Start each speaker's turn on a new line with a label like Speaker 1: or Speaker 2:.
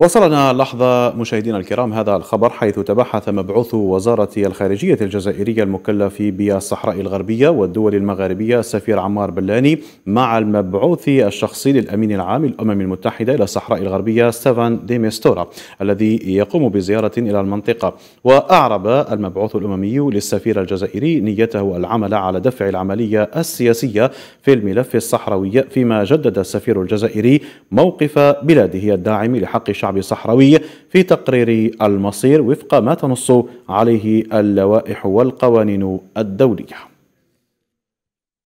Speaker 1: وصلنا لحظة مشاهدينا الكرام هذا الخبر حيث تبحث مبعوث وزارة الخارجية الجزائرية المكلف بالصحراء الغربية والدول المغاربية السفير عمار بلاني مع المبعوث الشخصي للأمين العام للأمم المتحدة إلى الصحراء الغربية ستيفان ديميستورا الذي يقوم بزيارة إلى المنطقة وأعرب المبعوث الأممي للسفير الجزائري نيته العمل على دفع العملية السياسية في الملف الصحراوي فيما جدد السفير الجزائري موقف بلاده الداعم لحق الشعب الصحراوي في تقرير المصير وفق ما تنص عليه اللوائح والقوانين الدوليه